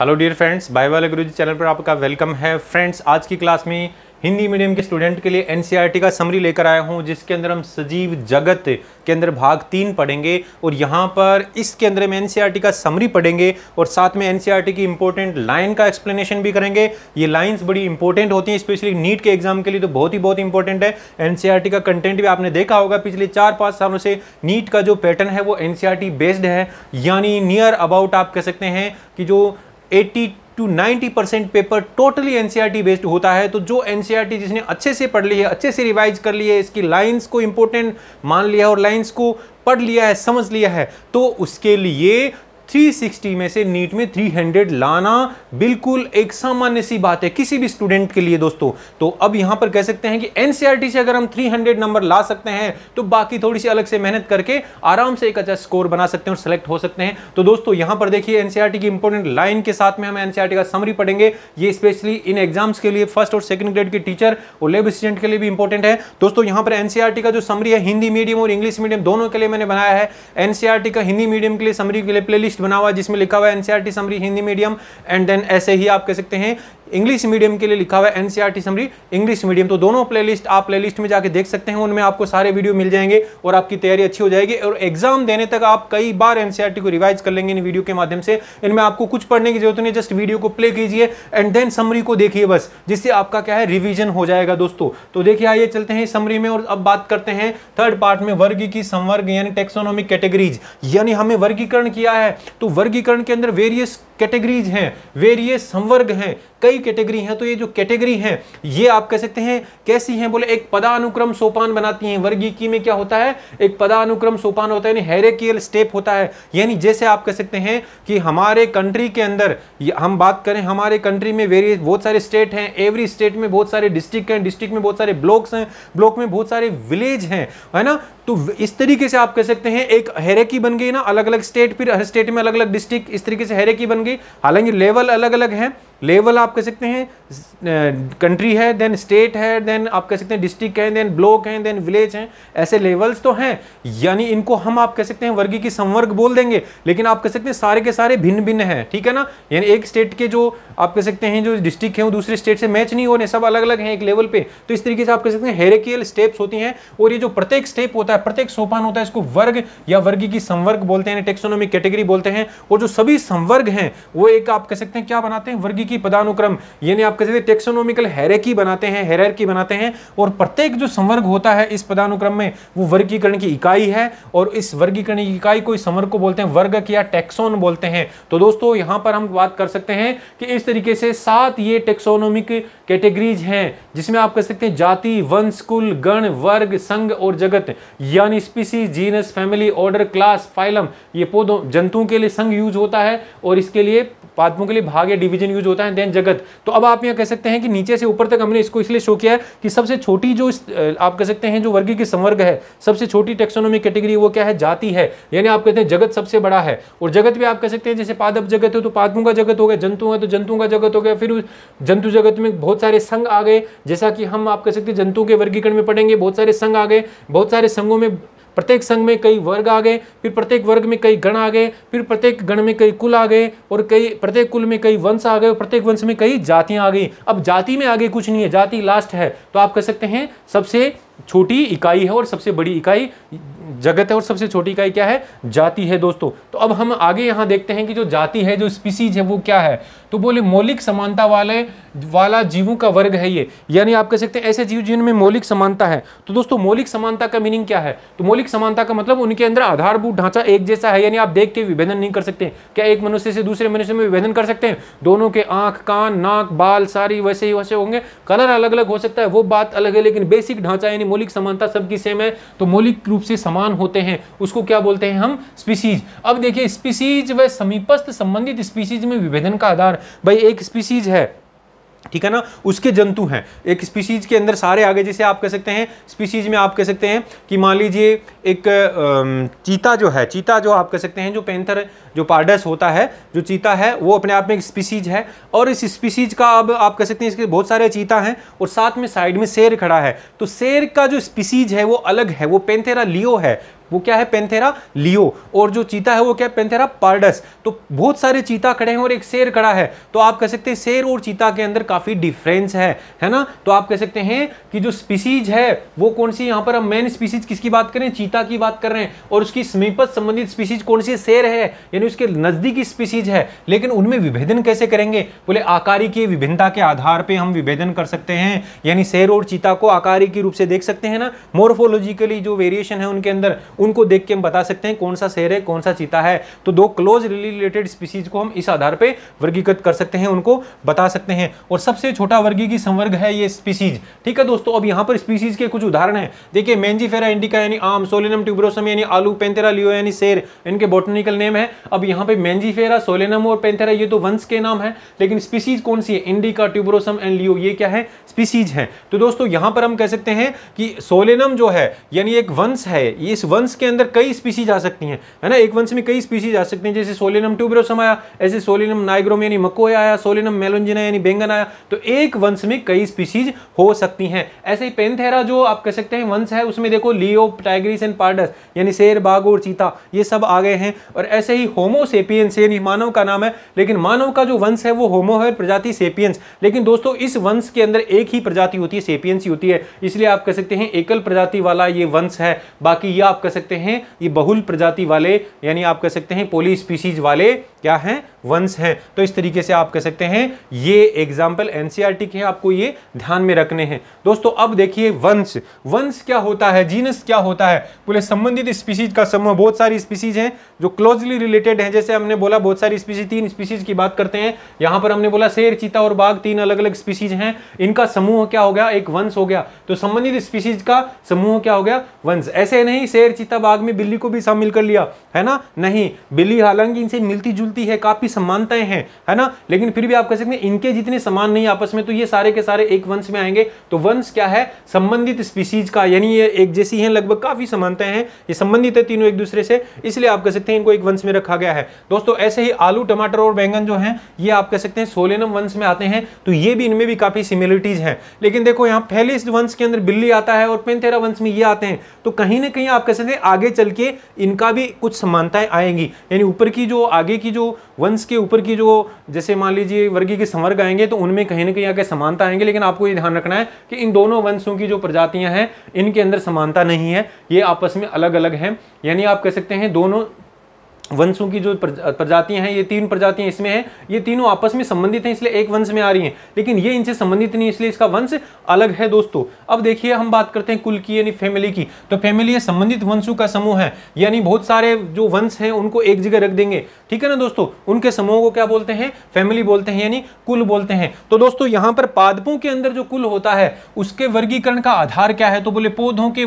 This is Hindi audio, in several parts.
हेलो डियर फ्रेंड्स बाय वाले गुरुजी चैनल पर आपका वेलकम है फ्रेंड्स आज की क्लास में हिंदी मीडियम के स्टूडेंट के लिए एन e का समरी लेकर आया हूँ जिसके अंदर हम सजीव जगत के अंदर भाग तीन पढ़ेंगे और यहाँ पर इसके अंदर हम एन e का समरी पढ़ेंगे और साथ में एन e की इंपॉर्टेंट लाइन का एक्सप्लेनेशन भी करेंगे ये लाइन्स बड़ी इंपॉर्टेंट होती हैं स्पेशली नीट के एग्जाम के लिए तो बहुत ही बहुत इंपॉर्टेंट है एन का कंटेंट भी आपने देखा होगा पिछले चार पाँच सालों से नीट का जो पैटर्न है वो एन बेस्ड है यानी नियर अबाउट आप कह सकते हैं कि जो 80 to 90 percent paper totally NCERT based होता है तो जो एनसीईआरटी जिसने अच्छे से पढ़ ली है अच्छे से रिवाइज कर लिए इसकी लाइंस को इम्पोर्टेंट मान लिया है और लाइंस को पढ़ लिया है समझ लिया है तो उसके लिए 360 में से नीट में 300 लाना बिल्कुल एक सामान्य सी बात है किसी भी स्टूडेंट के लिए दोस्तों तो अब यहां पर कह सकते हैं कि एनसीईआरटी e से अगर हम 300 नंबर ला सकते हैं तो बाकी थोड़ी सी अलग से मेहनत करके आराम से एक अच्छा स्कोर बना सकते हैं और सेलेक्ट हो सकते हैं तो दोस्तों यहां पर देखिए एनसीआरटी e की इंपोर्टेंट लाइन के साथ में हम एनसीआरटी e का समरी पढ़ेंगे ये स्पेशली इन एग्जाम्स के लिए फर्स्ट और सेकंड ग्रेड के टीचर और लेब स्टूडेंट के लिए भी इंपॉर्टेंट है दोस्तों यहां पर एनसीआरटी का जो समरी है हिंदी मीडियम और इंग्लिश मीडियम दोनों के लिए मैंने बनाया है एनसीआरटी का हिंदी मीडियम के लिए समरी के लिए प्लेलिस्ट लिस्ट बना हुआ है जिसमें लिखा हुआ है NCERT e summary Hindi medium and then ऐसे ही आप कह सकते हैं इंग्लिश मीडियम के लिए लिखा हुआ है NCERT e summary English medium तो दोनों प्लेलिस्ट आप प्लेलिस्ट में जाके देख सकते हैं उनमें आपको सारे वीडियो मिल जाएंगे और आपकी तैयारी अच्छी हो जाएगी और एग्जाम देने तक आप कई बार एनसीईआरटी e को रिवाइज कर लेंगे इन वीडियो के माध्यम से इनमें आपको कुछ पढ़ने की जरूरत नहीं जस्ट वीडियो को प्ले कीजिए एंड देन समरी को देखिए बस जिससे आपका क्या है रिविजन हो जाएगा दोस्तों तो देखिए आइए चलते हैं समरी में और अब बात करते हैं थर्ड पार्ट में वर्ग की संवर्ग यानी टेक्सोनॉमिक कैटेगरीज यानी हमें वर्गीकरण किया है तो वर्गीकरण के अंदर वेरियस कैटेगरीज हैं वेरियस संवर्ग हैं कई कैटेगरी हैं तो ये जो कैटेगरी हैं ये आप कह सकते हैं कैसी हैं बोले एक पदानुक्रम सोपान बनाती हैं वर्गी की में क्या होता है एक पदानुक्रम सोपान होता है यानी हेरेकियल स्टेप होता है यानी जैसे आप कह सकते हैं कि हमारे कंट्री के अंदर हम बात करें हमारे कंट्री में वेरियस बहुत सारे स्टेट हैं एवरी स्टेट में बहुत सारे डिस्ट्रिक्ट हैं डिस्ट्रिक्ट में बहुत सारे ब्लॉक्स हैं ब्लॉक में बहुत सारे विलेज हैं है ना तो इस तरीके से आप कह सकते हैं एक हेरेकी बन गई ना अलग अलग स्टेट फिर हर स्टेट में अलग अलग डिस्ट्रिक्ट इस तरीके से हेरेकी बन गई होंगी हालांकि लेवल अलग अलग हैं लेवल आप कह सकते हैं कंट्री है देन स्टेट है देन आप कह सकते हैं डिस्ट्रिक्ट है देन ब्लॉक है देन विलेज हैं ऐसे लेवल्स तो हैं यानी इनको हम आप कह सकते हैं वर्गी की संवर्ग बोल देंगे लेकिन आप कह सकते हैं सारे के सारे भिन्न भिन्न हैं ठीक है ना यानी एक स्टेट के जो आप कह सकते हैं जो डिस्ट्रिक्ट है वो दूसरे स्टेट से मैच नहीं हो रहे सब अलग अलग हैं एक लेवल पर तो इस तरीके से आप कह सकते हैं हेरेकियल स्टेप्स होती हैं और ये जो प्रत्येक स्टेप होता है प्रत्येक सोपान होता है इसको वर्ग या वर्गी की संवर्ग बोलते हैं टेक्सोनॉमिक कैटेगरी बोलते हैं और जो सभी संवर्ग हैं वो एक आप कह सकते हैं क्या बनाते हैं वर्गी की पदानुक्रम यानी आप कहते टेक्सोनोमिकल टेक्सोनॉमिकल हेरेकी बनाते हैं हेरेकी बनाते हैं और प्रत्येक जो संवर्ग होता है इस पदानुक्रम में वो वर्गीकरण की इकाई है और इस वर्गीकरण की इकाई को इस संवर्ग को बोलते हैं वर्ग या टेक्सोन बोलते हैं तो दोस्तों यहां पर हम बात कर सकते हैं कि इस तरीके से सात ये टेक्सोनोमिक कैटेगरीज हैं जिसमें आप कह सकते हैं जाति वंश कुल गण वर्ग संघ और जगत यानी species genus family order class phylum ये पौधों जंतुओं के लिए संघ यूज होता है और इसके लिए पादपों के लिए भाग या डिवीजन यूज होता है होता है देन जगत तो अब आप यह कह सकते हैं कि नीचे से ऊपर तक हमने इसको इसलिए शो किया है कि सबसे छोटी जो आप कह सकते हैं जो वर्गी की संवर्ग है सबसे छोटी टेक्सोनोमी कैटेगरी वो क्या है जाति है यानी आप कहते हैं जगत सबसे बड़ा है और जगत भी आप कह सकते हैं जैसे पादप जगत हो तो पादपों का जगत हो गया जंतुओं है तो जंतुओं का जगत हो गया फिर जंतु जगत में बहुत सारे संघ आ गए जैसा कि हम आप कह सकते हैं जंतु के वर्गीकरण में पढ़ेंगे बहुत सारे संघ आ गए बहुत सारे संघों में प्रत्येक संघ में कई वर्ग आ गए फिर प्रत्येक वर्ग में कई गण आ गए फिर प्रत्येक गण में कई कुल आ गए और कई प्रत्येक कुल में कई वंश आ गए और प्रत्येक वंश में कई जातियां आ गई अब जाति में आगे कुछ नहीं है जाति लास्ट है तो आप कह सकते हैं सबसे छोटी इकाई है और सबसे बड़ी इकाई जगत है और सबसे छोटी इकाई क्या है जाति है दोस्तों तो अब हम आगे यहां देखते हैं कि जो जाति है जो स्पीसीज है वो क्या है तो बोले मौलिक समानता वाले वाला जीवों का वर्ग है ये यानी आप कह सकते हैं ऐसे जीव जिनमें मौलिक समानता है तो दोस्तों मौलिक समानता का मीनिंग क्या है तो मौलिक समानता का मतलब उनके अंदर आधारभूत ढांचा एक जैसा है यानी आप देख के विभेदन नहीं कर सकते क्या एक मनुष्य से दूसरे मनुष्य में विभेदन कर सकते हैं दोनों के आंख कान नाक बाल सारी वैसे ही वैसे होंगे कलर अलग अलग हो सकता है वो बात अलग है लेकिन बेसिक ढांचा यानी मौलिक समानता सबकी सेम है तो मौलिक रूप से समान विद्यमान होते हैं उसको क्या बोलते हैं हम स्पीसीज अब देखिए स्पीसीज व समीपस्थ संबंधित स्पीसीज में विभेदन का आधार भाई एक स्पीसीज है ठीक है ना उसके जंतु हैं एक स्पीसीज के अंदर सारे आगे जैसे आप कह सकते हैं स्पीसीज में आप कह सकते हैं कि मान लीजिए एक चीता जो है चीता जो आप कह सकते हैं जो पेंथर जो पार्डस होता है जो चीता है वो अपने आप में एक स्पीसीज है और इस स्पीसीज का अब आप कह सकते हैं इसके बहुत सारे चीता हैं और साथ में साइड में शेर खड़ा है तो शेर का जो स्पीसीज है वो अलग है वो पेंथेरा लियो है वो क्या है पेंथेरा लियो और जो चीता है वो क्या है पेंथेरा पार्डस तो बहुत सारे चीता खड़े हैं और एक शेर खड़ा है तो आप कह सकते हैं शेर और चीता के अंदर काफ़ी डिफरेंस है है ना तो आप कह सकते हैं कि जो स्पीसीज है वो कौन सी यहाँ पर हम मेन स्पीसीज किसकी बात करें चीता की बात कर रहे हैं और उसकी समीपत संबंधित स्पीसीज कौन सी शेर है यानी उसके नज़दीकी स्पीसीज है लेकिन उनमें विभेदन कैसे करेंगे बोले आकारी की विभिन्नता के आधार पर हम विभेदन कर सकते हैं यानी शेर और चीता को आकारी के रूप से देख सकते हैं ना मोरफोलॉजिकली जो वेरिएशन है उनके अंदर उनको देख के हम बता सकते हैं कौन सा शेर है कौन सा चीता है तो दो क्लोज रिलेटेड स्पीसीज को हम इस आधार पर वर्गीकृत कर सकते हैं उनको बता सकते हैं और सबसे छोटा वर्गी की संवर्ग है ये स्पीसीज ठीक है दोस्तों अब यहाँ पर स्पीसीज के कुछ उदाहरण है देखिए फेरा इंडिका यानी आम सोलिनम ट्यूब्रोसम यानी आलू पेंथेरा लियो यानी शेर इनके बोटनिकल नेम है अब यहाँ पे फेरा सोलिनम और पेंथेरा ये तो वंश के नाम है लेकिन स्पीसीज कौन सी है इंडिका ट्यूब्रोसम एंड लियो ये क्या है स्पीसीज है तो दोस्तों यहाँ पर हम कह सकते हैं कि सोलिनम जो है यानी एक वंश है इस वंश वंश के अंदर कई स्पीसीज आ सकती हैं है ना एक वंश में कई स्पीसीज आ सकती हैं जैसे सोलिनम ट्यूब्रोसम आया ऐसे सोलिनम नाइग्रोम यानी मकोए आया सोलिनम मेलोजिना यानी बैंगन आया तो एक वंश में कई स्पीसीज हो सकती हैं ऐसे ही पेंथेरा जो आप कह सकते हैं वंश है उसमें देखो लियो टाइग्रिस एंड पार्डस यानी शेर बाघ और चीता ये सब आ गए हैं और ऐसे ही होमोसेपियंस यानी मानव का नाम है लेकिन मानव का जो वंश है वो होमो है प्रजाति सेपियंस लेकिन दोस्तों इस वंश के अंदर एक ही प्रजाति होती है सेपियंस ही होती है इसलिए आप कह सकते हैं एकल प्रजाति वाला ये वंश है बाकी ये आप कह सकते हैं ये बहुल प्रजाति वाले यानी आप कह सकते हैं पोली स्पीसीज वाले क्या हैं वंश हैं तो इस तरीके से आप कह सकते हैं ये एग्जाम्पल एनसीईआरटी e के हैं आपको ये ध्यान में रखने हैं दोस्तों अब देखिए वंश वंश क्या होता है जीनस क्या होता है बोले संबंधित स्पीसीज का समूह बहुत सारी स्पीसीज हैं जो क्लोजली रिलेटेड हैं जैसे हमने बोला बहुत सारी स्पीसीज तीन स्पीसीज की बात करते हैं यहाँ पर हमने बोला शेर चीता और बाघ तीन अलग अलग स्पीसीज हैं इनका समूह क्या हो गया एक वंश हो गया तो संबंधित स्पीसीज का समूह क्या हो गया वंश ऐसे नहीं शेर चीता सीताबाग में बिल्ली को भी शामिल कर लिया है ना नहीं बिल्ली हालांकि इनसे मिलती जुलती है काफ़ी समानताएं हैं है ना लेकिन फिर भी आप कह सकते हैं इनके जितने समान नहीं आपस में तो ये सारे के सारे एक वंश में आएंगे तो वंश क्या है संबंधित स्पीसीज का यानी ये एक जैसी है लगभग काफ़ी समानताएं हैं ये संबंधित है तीनों एक दूसरे से इसलिए आप कह सकते हैं इनको एक वंश में रखा गया है दोस्तों ऐसे ही आलू टमाटर और बैंगन जो है ये आप कह सकते हैं सोलेनम वंश में आते हैं तो ये भी इनमें भी काफ़ी सिमिलरिटीज है लेकिन देखो यहाँ फैलिस वंश के अंदर बिल्ली आता है और पेंथेरा वंश में ये आते हैं तो कहीं ना कहीं आप कह सकते आगे चल के इनका भी कुछ समानताएं आएंगी यानी ऊपर की जो आगे की जो वंश के ऊपर की जो जैसे मान लीजिए वर्गी के संवर्ग आएंगे तो उनमें कहीं ना कहीं आगे समानता आएंगे लेकिन आपको ये ध्यान रखना है कि इन दोनों वंशों की जो प्रजातियां हैं इनके अंदर समानता नहीं है ये आपस में अलग अलग हैं यानी आप कह सकते हैं दोनों वंशों की जो प्रजातियां हैं ये तीन प्रजातियां इसमें हैं ये तीनों आपस में संबंधित हैं इसलिए एक वंश में आ रही हैं लेकिन ये इनसे संबंधित नहीं इसलिए इसका वंश अलग है दोस्तों अब देखिए हम बात करते हैं कुल की यानी फैमिली की तो फैमिली ये संबंधित वंशों का समूह है यानी बहुत सारे जो वंश हैं उनको एक जगह रख देंगे ठीक है ना दोस्तों उनके समूहों को क्या बोलते हैं फैमिली बोलते हैं यानी कुल बोलते हैं तो दोस्तों यहाँ पर पादपों के अंदर जो कुल होता है उसके वर्गीकरण का आधार क्या है तो बोले पौधों के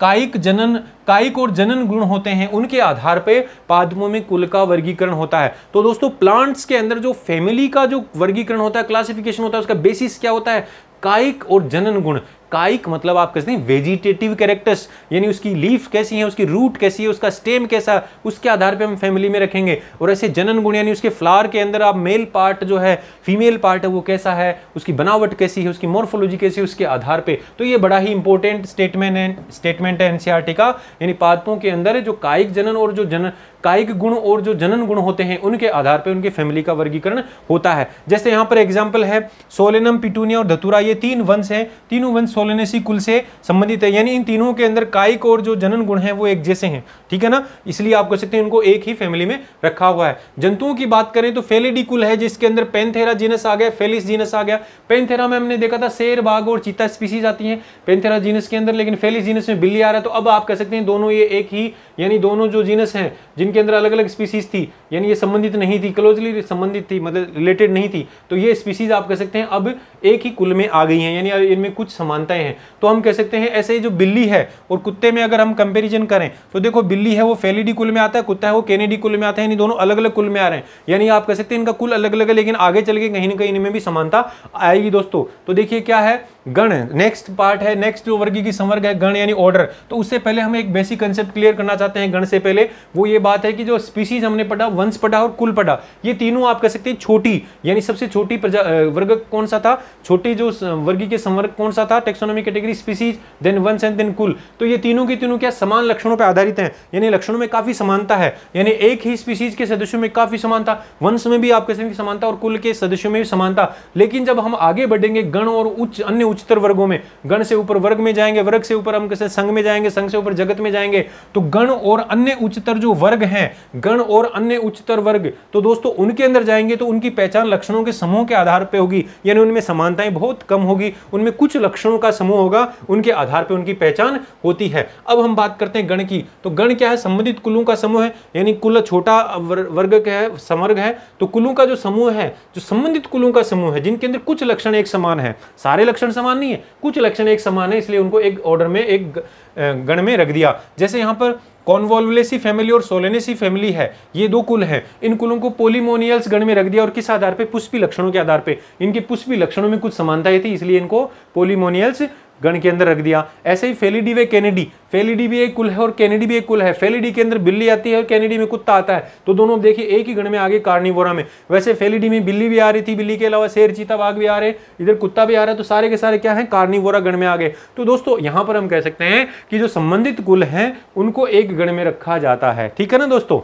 कायिक जनन कायिक और जनन गुण होते हैं उनके आधार पे पादपों में कुल का वर्गीकरण होता है तो दोस्तों प्लांट्स के अंदर जो फैमिली का जो वर्गीकरण होता है क्लासिफिकेशन होता है उसका बेसिस क्या होता है कायिक और जनन गुण काइक मतलब आप कहते हैं वेजिटेटिव कैरेक्टर्स यानी उसकी लीफ कैसी है उसकी रूट कैसी है उसका स्टेम कैसा उसके आधार पर हम फैमिली में रखेंगे और ऐसे जनन गुण यानी उसके फ्लावर के अंदर आप मेल पार्ट जो है फीमेल पार्ट है वो कैसा है उसकी बनावट कैसी है उसकी मोर्फोलॉजी कैसी है उसके आधार पर तो ये बड़ा ही इंपॉर्टेंट स्टेटमेंट है स्टेटमेंट है एनसीआरटी का यानी पादपों के अंदर जो कायिक जनन और जो जनन कायिक गुण और जो जनन गुण होते हैं उनके आधार पर उनकी फैमिली का वर्गीकरण होता है जैसे यहाँ पर एग्जाम्पल है सोलेनम पिटूनिया और धतुरा ये तीन वंश है तीनों वंश सोलेनेसी कुल से संबंधित है यानी इन तीनों के अंदर कायिक और जो जनन गुण है वो एक जैसे हैं ठीक है ना इसलिए आप कह सकते हैं उनको एक ही फैमिली में रखा हुआ है जंतुओं की बात करें तो फेलेडी कुल है जिसके अंदर पेंथेरा जीनस आ गया फेलिस जीनस आ गया पेंथेरा में हमने देखा था शेर बाघ और चीता स्पीसीज आती है पेंथेरा जीनस के अंदर लेकिन फेलिस जीनस में बिल्ली आ रहा है तो अब आप कह सकते हैं दोनों ये एक ही यानी दोनों जो जीनस हैं जिनके इनके अंदर अलग अलग स्पीसीज थी यानी ये संबंधित नहीं थी क्लोजली संबंधित थी मतलब रिलेटेड नहीं थी तो ये स्पीसीज आप कह सकते हैं अब एक ही कुल में आ गई हैं यानी इनमें कुछ समानताएं हैं तो हम कह सकते हैं ऐसे जो बिल्ली है और कुत्ते में अगर हम कंपेरिजन करें तो देखो बिल्ली है वो फेलीडी कुल में आता है कुत्ता है वो कैनेडी कुल में आता है यानी दोनों अलग अलग कुल में आ रहे हैं यानी आप कह सकते हैं इनका कुल अलग अलग है लेकिन आगे चल के कहीं ना कहीं इनमें भी समानता आएगी दोस्तों तो देखिए क्या है गण नेक्स्ट पार्ट है नेक्स्ट जो वर्गी की संवर्ग है गण यानी ऑर्डर तो उससे पहले हम एक बेसिक कंसेप्ट क्लियर करना चाहते हैं गण से पहले वो ये बात बात है कि जो स्पीसीज हमने पढ़ा वंश पढ़ा और कुल पढ़ा ये तीनों आप कह सकते हैं छोटी यानी सबसे छोटी प्रजा वर्ग कौन सा था छोटी जो वर्गी के संवर्ग कौन सा था टेक्सोनॉमी कैटेगरी स्पीसीज देन वंश एंड देन कुल तो ये तीनों के तीनों क्या समान लक्षणों पर आधारित है यानी लक्षणों में काफ़ी समानता है यानी एक ही स्पीसीज के सदस्यों में काफ़ी समानता वंश में भी आप कह सकते हैं समानता और कुल के सदस्यों में भी समानता लेकिन जब हम आगे बढ़ेंगे गण और उच्च अन्य उच्चतर वर्गों में गण से ऊपर वर्ग में जाएंगे वर्ग से ऊपर हम कैसे संघ में जाएंगे संघ से ऊपर जगत में जाएंगे तो गण और अन्य उच्चतर जो वर्ग हैं गण और अन्य उच्चतर वर्ग तो दोस्तों उनके अंदर जाएंगे तो उनकी पहचान लक्षणों के समूह के आधार पर होगी यानी उनमें समानताएं बहुत कम होगी उनमें कुछ लक्षणों का समूह होगा उनके आधार पर उनकी पहचान होती है अब हम बात करते हैं गण की तो गण क्या है संबंधित कुलों का समूह है यानी कुल छोटा वर्ग का है समर्ग है तो कुलों का जो समूह है जो संबंधित कुलों का समूह है जिनके अंदर कुछ लक्षण एक समान है सारे लक्षण समान नहीं है कुछ लक्षण एक समान है इसलिए उनको एक ऑर्डर में एक गण में रख दिया जैसे यहाँ पर कॉन्वोलवेसी फैमिली और सोलेनेसी फैमिली है ये दो कुल हैं इन कुलों को पोलिमोनियल्स गण में रख दिया और किस आधार पे पुष्पी लक्षणों के आधार पे इनके पुष्पी लक्षणों में कुछ समानताएं थी इसलिए इनको पोलिमोनियल्स गण के अंदर रख दिया ऐसे ही फेलीडी वे कैनेडी फेलीडी भी एक कुल है और कैनेडी भी एक कुल है फेलीडी के अंदर बिल्ली आती है और कैनेडी में कुत्ता आता है तो दोनों देखिए एक ही गण में आगे कार्निवोरा में वैसे फेलीडी में बिल्ली भी आ रही थी बिल्ली के अलावा शेर चीता बाघ भी आ रहे इधर कुत्ता भी आ रहा है तो सारे के सारे क्या है कार्निवोरा गण में आ गए तो दोस्तों यहाँ पर हम कह सकते हैं कि जो संबंधित कुल है उनको एक गण में रखा जाता है ठीक है ना दोस्तों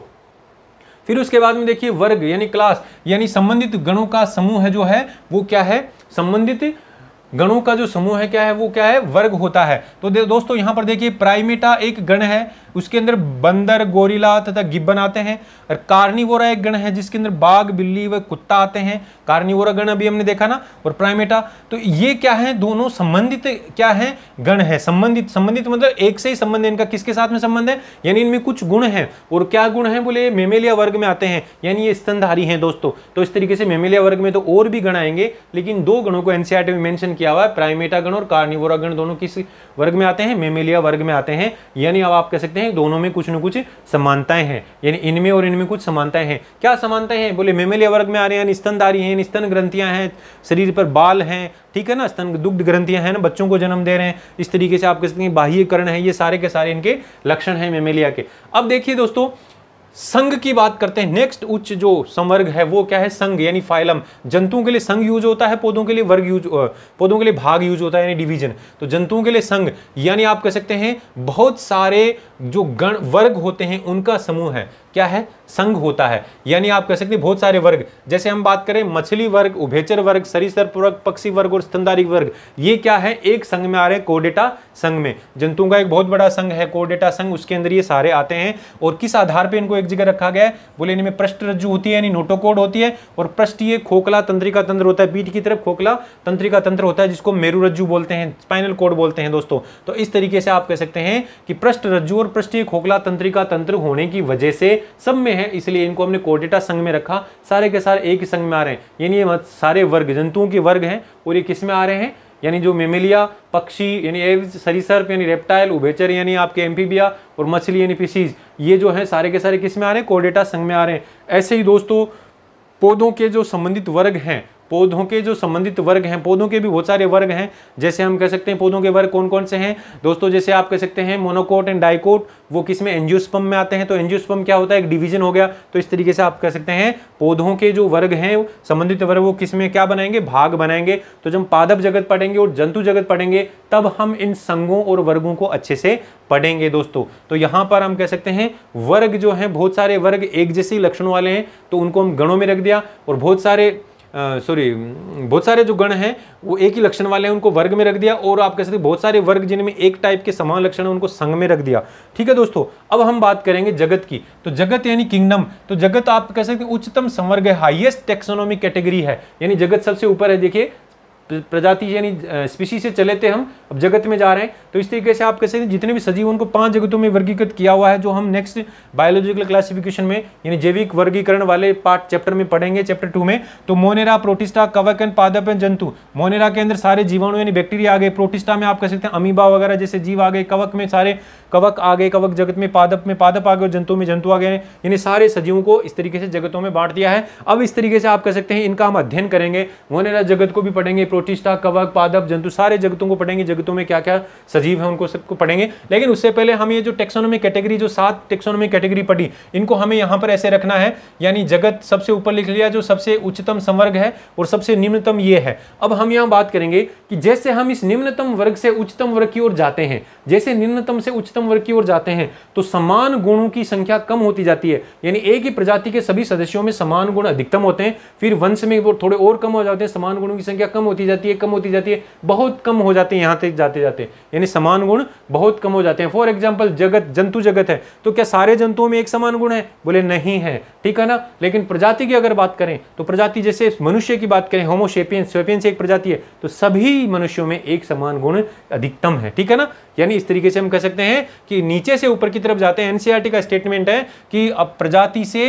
फिर उसके बाद में देखिए वर्ग यानी क्लास यानी संबंधित गणों का समूह है जो है वो क्या है संबंधित गणों का जो समूह है क्या है वो क्या है वर्ग होता है तो दोस्तों यहां पर देखिए प्राइमेटा एक गण है उसके अंदर बंदर गोरिला तथा गिब्बन आते हैं और कार्निवोरा एक गण है जिसके अंदर बाघ बिल्ली व कुत्ता आते हैं कार्निवोरा गण अभी हमने देखा ना और प्राइमेटा तो ये क्या है दोनों संबंधित क्या है गण है संबंधित संबंधित मतलब एक से ही संबंध है इनका किसके साथ में संबंध है यानी इनमें कुछ गुण है और क्या गुण है बोले मेमेलिया वर्ग में आते हैं यानी ये स्तनधारी हैं दोस्तों तो इस तरीके से मेमेलिया वर्ग में तो और भी गण आएंगे लेकिन दो गणों को एनसीआरटी में मेंशन किया हुआ है प्राइमेटा गण और कार्निवोरा गण दोनों किस वर्ग में आते हैं मेमेलिया वर्ग में आते हैं यानी अब आप कह सकते हैं सकते हैं दोनों में कुछ ना कुछ समानताएं हैं यानी इनमें और इनमें कुछ समानताएं हैं क्या समानताएं हैं बोले मेमेलिय वर्ग में आ रहे हैं निस्तनदारी हैं निस्तन ग्रंथियां हैं शरीर पर बाल हैं ठीक है ना स्तन दुग्ध ग्रंथियां हैं ना बच्चों को जन्म दे रहे हैं इस तरीके से आप कह सकते हैं बाह्यकरण है ये सारे के सारे इनके लक्षण हैं मेमेलिया के अब देखिए दोस्तों संघ की बात करते हैं नेक्स्ट उच्च जो संवर्ग है वो क्या है संघ यानी फाइलम जंतुओं के लिए संघ यूज होता है पौधों के लिए वर्ग यूज पौधों के लिए भाग यूज होता है यानी डिवीजन तो जंतुओं के लिए संघ यानी आप कह सकते हैं बहुत सारे जो गण वर्ग होते हैं उनका समूह है क्या है संघ होता है यानी आप कह सकते हैं बहुत सारे वर्ग जैसे हम बात करें मछली वर्ग उभेचर वर्ग सरीसर वर्ग पक्षी वर्ग और स्तंधारी वर्ग ये क्या है एक संघ में आ रहे हैं कोडेटा संघ में जंतुओं का एक बहुत बड़ा संघ है कोडेटा संघ उसके अंदर ये सारे आते हैं और किस आधार पर इनको एक जगह रखा गया है बोले इनमें पृष्ठ रज्जु होती है यानी नोटोकोड होती है और पृष्ठ ये खोखला तंत्रिका तंत्र होता है पीठ की तरफ खोखला तंत्रिका तंत्र होता है जिसको मेरू रज्जु बोलते हैं स्पाइनल कोड बोलते हैं दोस्तों तो इस तरीके से आप कह सकते हैं कि पृष्ठ रज्जु और पृष्ठीय खोखला तंत्रिका तंत्र होने की वजह से सब में है इसलिए इनको हमने कोडेटा संघ में रखा सारे के सारे एक ही संघ में आ रहे हैं यानी ये सारे वर्ग जंतुओं के वर्ग हैं और ये किस में आ रहे हैं यानी जो मेमिलिया पक्षी यानी एव्स सरीसर्प यानी रेप्टाइल उभेचर यानी आपके एम्फीबिया और मछली यानी पिसीज ये जो है सारे के सारे किस में आ रहे हैं कोडेटा संघ में आ रहे हैं ऐसे ही दोस्तों पौधों के जो संबंधित वर्ग हैं पौधों के जो संबंधित वर्ग हैं पौधों के भी बहुत सारे वर्ग हैं जैसे हम कह सकते हैं पौधों के वर्ग कौन कौन से हैं दोस्तों जैसे आप कह सकते हैं मोनोकोट एंड डाइकोट वो किस में एंजियोस्पम में आते हैं तो एंजियोस्पम क्या होता है एक डिवीजन हो गया तो इस तरीके से आप कह सकते हैं पौधों के जो वर्ग हैं संबंधित वर्ग वो किस में क्या बनाएंगे भाग बनाएंगे तो जब पादप जगत पढ़ेंगे और जंतु जगत पढ़ेंगे तब हम इन संघों और वर्गों को अच्छे से पढ़ेंगे दोस्तों तो यहाँ पर हम कह सकते हैं वर्ग जो हैं बहुत सारे वर्ग एक जैसे लक्षणों वाले हैं तो उनको हम गणों में रख दिया और बहुत सारे सॉरी बहुत सारे जो गण हैं वो एक ही लक्षण वाले हैं उनको वर्ग में रख दिया और आप कह सकते बहुत सारे वर्ग जिनमें एक टाइप के समान लक्षण है उनको संघ में रख दिया ठीक है दोस्तों अब हम बात करेंगे जगत की तो जगत यानी किंगडम तो जगत आप कह सकते उच्चतम संवर्ग है हाइएस्ट टेक्सोनॉमिक कैटेगरी है यानी जगत सबसे ऊपर है देखिए प्रजाति यानी स्पीसी से चले थे हम अब जगत में जा रहे हैं तो इस तरीके से आप कह सकते हैं जितने भी सजीव उनको पांच जगतों में वर्गीकृत किया हुआ है जो हम नेक्स्ट बायोलॉजिकल क्लासिफिकेशन में यानी जैविक वर्गीकरण वाले पार्ट चैप्टर में पढ़ेंगे चैप्टर टू में तो मोनेरा प्रोटिस्टा कवक एंड पादप एंड जंतु मोनेरा के अंदर सारे जीवाणु यानी बैक्टीरिया आ गए प्रोटिस्टा में आप कह सकते हैं अमीबा वगैरह जैसे जीव आ गए कवक में सारे कवक आ गए कवक जगत में पादप में पादप आ गए जंतु में जंतु आ गए यानी सारे सजीवों को इस तरीके से जगतों में बांट दिया है अब इस तरीके से आप कह सकते हैं इनका हम अध्ययन करेंगे मोनेरा जगत को भी पढ़ेंगे प्रोटिस्टा कवक पादप जंतु सारे जगतों को पढ़ेंगे जगतों में क्या क्या सजीव है उनको सबको पढ़ेंगे लेकिन उससे पहले हम ये जो टेक्सोनोमी कैटेगरी जो सात टेक्सोनोमी कैटेगरी पढ़ी इनको हमें यहाँ पर ऐसे रखना है यानी जगत सबसे ऊपर लिख लिया जो सबसे उच्चतम संवर्ग है और सबसे निम्नतम ये है अब हम यहाँ बात करेंगे कि जैसे हम इस निम्नतम वर्ग से उच्चतम वर्ग की ओर जाते हैं जैसे निम्नतम से उच्चतम वर्ग की ओर जाते हैं तो समान गुणों की संख्या कम होती जाती है यानी एक ही प्रजाति के सभी सदस्यों में समान गुण अधिकतम होते हैं फिर वंश में वो थोड़े और कम हो जाते हैं समान गुणों की संख्या कम होती जाती है कम होती जाती है बहुत कम हो जाते हैं यहाँ तक जाते जाते यानी समान गुण बहुत कम हो जाते हैं फॉर एग्जाम्पल जगत जंतु जगत है तो क्या सारे जंतुओं में एक समान गुण है बोले नहीं है ठीक है ना लेकिन प्रजाति की अगर बात करें तो प्रजाति जैसे मनुष्य की बात करें होमोशेपियंस स्वेपियंस एक प्रजाति है तो सभी मनुष्यों में एक समान गुण अधिकतम है ठीक है ना यानी इस तरीके से हम कह सकते हैं कि नीचे से ऊपर की तरफ जाते हैं एनसीईआरटी e का स्टेटमेंट है कि अब प्रजाति से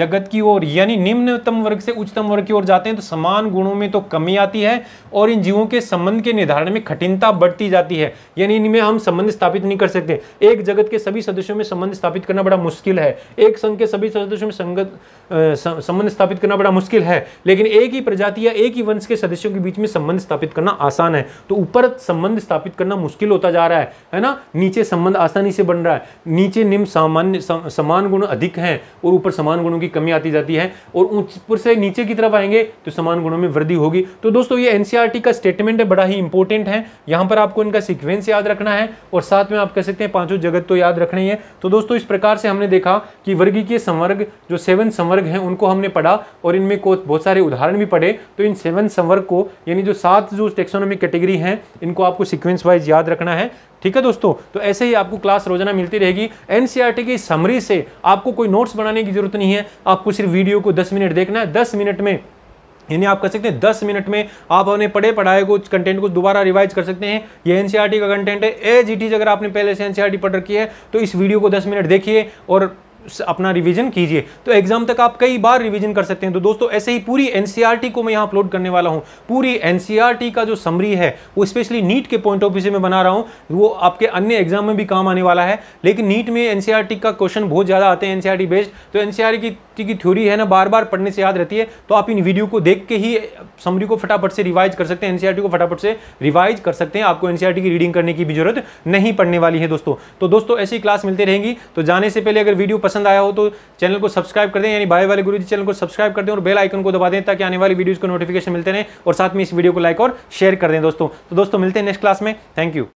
जगत की ओर यानी निम्नतम वर्ग से उच्चतम वर्ग की ओर जाते हैं तो समान गुणों में तो कमी आती है और इन जीवों के संबंध के निर्धारण में कठिनता बढ़ती जाती है यानी इनमें हम संबंध स्थापित नहीं कर सकते एक जगत के सभी सदस्यों में संबंध स्थापित करना बड़ा मुश्किल है एक संघ के सभी सदस्यों में संगत संबंध स्थापित करना बड़ा मुश्किल है लेकिन एक ही प्रजाति या एक ही वंश के सदस्यों के बीच में संबंध स्थापित करना आसान है तो ऊपर संबंध स्थापित करना मुश्किल होता जा रहा है है ना नीचे संबंध आसानी से बन रहा है नीचे निम्न सामान्य समान गुण अधिक हैं और ऊपर समान गुणों की कमी आती जाती है और ऊपर से नीचे की तरफ आएंगे तो समान गुणों में वृद्धि होगी तो दोस्तों ये एन e का स्टेटमेंट है बड़ा ही इंपॉर्टेंट है यहाँ पर आपको इनका सिक्वेंस याद रखना है और साथ में आप कह सकते हैं पांचों जगत तो याद रखना ही है तो दोस्तों इस प्रकार से हमने देखा कि वर्गीय संवर्ग जो सेवन संवर्ग संवर्ग हैं उनको हमने पढ़ा और इनमें को बहुत सारे उदाहरण भी पढ़े तो इन सेवन संवर्ग को यानी जो सात जो टेक्सोनॉमिक कैटेगरी हैं इनको आपको सिक्वेंस वाइज याद रखना है ठीक है दोस्तों तो ऐसे ही आपको क्लास रोजाना मिलती रहेगी एनसीईआरटी e की समरी से आपको कोई नोट्स बनाने की जरूरत नहीं है आपको सिर्फ वीडियो को दस मिनट देखना है दस मिनट में यानी आप कर सकते हैं दस मिनट में आप अपने पढ़े पढ़ाए को कंटेंट को दोबारा रिवाइज कर सकते हैं ये एनसीईआरटी e का कंटेंट है एज इट इज अगर आपने पहले से एनसीईआरटी e पढ़ रखी है तो इस वीडियो को दस मिनट देखिए और अपना रिवीजन कीजिए तो एग्जाम तक आप कई बार रिवीजन कर सकते हैं तो दोस्तों ऐसे ही पूरी एनसीईआरटी e को मैं यहां अपलोड करने वाला हूं पूरी एनसीईआरटी e का जो समरी है वो स्पेशली नीट के पॉइंट ऑफ व्यू से मैं बना रहा हूं वो आपके अन्य एग्जाम में भी काम आने वाला है लेकिन नीट में एनसीईआरटी e का क्वेश्चन बहुत ज़्यादा आते हैं एनसीईआरटी बेस्ड तो एनसीईआरटी की की थ्योरी है ना बार बार पढ़ने से याद रहती है तो आप इन वीडियो को देख के ही समरी को फटाफट से रिवाइज कर सकते हैं एनसीईआरटी को फटाफट से रिवाइज कर सकते हैं आपको एनसीईआरटी की रीडिंग करने की भी जरूरत नहीं पड़ने वाली है दोस्तों तो दोस्तों ऐसी क्लास मिलती रहेंगी तो जाने से पहले अगर वीडियो पसंद पसंद आया हो तो चैनल को सब्सक्राइब कर दें यानी भाई वाले गुरु जी चैनल को सब्सक्राइब कर दें और बेल आइकन को दबा दें ताकि आने वाली वीडियोज़ को नोटिफिकेशन मिलते रहें और साथ में इस वीडियो को लाइक और शेयर कर दें दोस्तों तो दोस्तों मिलते हैं नेक्स्ट क्लास में थैंक यू